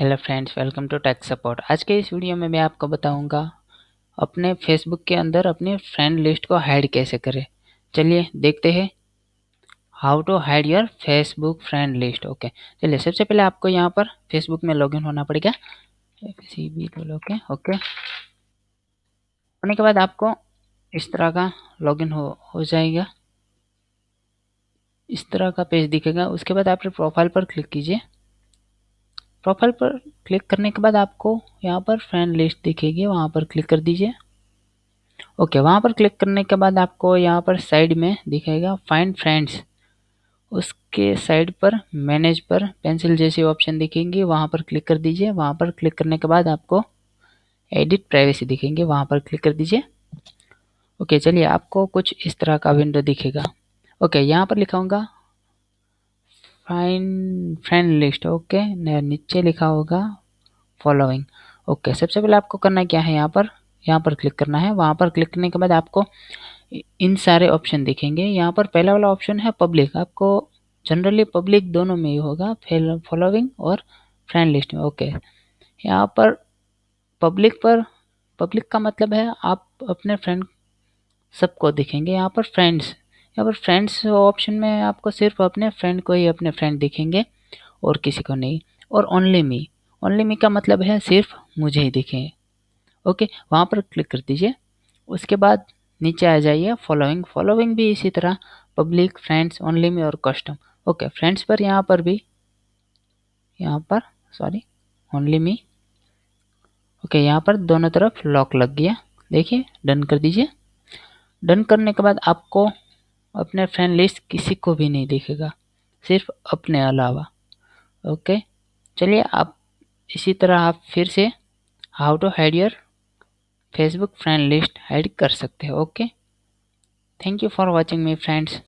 hello friends welcome to tech support आज के इस वीडियो में मैं आपको बताऊंगा अपने फेसबुक के अंदर अपनी फ्रेंड लिस्ट को हाइड कैसे करें चलिए देखते हैं how to hide your Facebook friend list okay चलिए सबसे पहले आपको यहाँ पर फेसबुक में लॉगिन होना पड़ेगा सी बी ओके ओके होने के बाद आपको इस तरह का लॉगिन हो हो जाएगा इस तरह का पेज दिखेगा उसके बाद आप प्रोफाइल पर क्लिक कीजिए प्रोफाइल पर क्लिक करने के बाद आपको यहाँ पर फ्रेंड लिस्ट दिखेगी वहाँ पर क्लिक कर दीजिए ओके वहाँ पर क्लिक करने के बाद आपको यहाँ पर साइड में दिखेगा फाइंड फ्रेंड्स उसके साइड पर मैनेज पर पेंसिल जैसी ऑप्शन दिखेंगी वहाँ पर क्लिक कर दीजिए वहाँ पर क्लिक करने के बाद आपको एडिट प्राइवेसी दिखेंगे वहाँ पर क्लिक कर दीजिए ओके चलिए आपको कुछ इस तरह का विंडो दिखेगा ओके यहाँ पर लिखाऊंगा फाइंड फ्रेंड लिस्ट ओके नीचे लिखा होगा फॉलोइंग ओके सबसे पहले आपको करना क्या है यहाँ पर यहाँ पर क्लिक करना है वहाँ पर क्लिक करने के बाद आपको इन सारे ऑप्शन दिखेंगे यहाँ पर पहला वाला ऑप्शन है पब्लिक आपको जनरली पब्लिक दोनों में ही होगा फॉलोइंग और फ्रेंड लिस्ट में ओके यहाँ पर पब्लिक पर पब्लिक का मतलब है आप अपने फ्रेंड सबको दिखेंगे यहाँ पर फ्रेंड्स यहाँ पर फ्रेंड्स ऑप्शन में आपको सिर्फ अपने फ्रेंड को ही अपने फ्रेंड दिखेंगे और किसी को नहीं और ओनली मी ओनली मी का मतलब है सिर्फ मुझे ही दिखें ओके वहाँ पर क्लिक कर दीजिए उसके बाद नीचे आ जाइए फॉलोइंग फॉलोइंग भी इसी तरह पब्लिक फ्रेंड्स ओनली मी और कस्टम ओके फ्रेंड्स पर यहाँ पर भी यहाँ पर सॉरी ओनली मी ओके यहाँ पर दोनों तरफ लॉक लग गया देखिए डन कर दीजिए डन करने के बाद आपको अपने फ्रेंड लिस्ट किसी को भी नहीं दिखेगा सिर्फ अपने अलावा ओके चलिए आप इसी तरह आप फिर से how to hide your Facebook friend list hide कर सकते हो okay thank you for watching me friends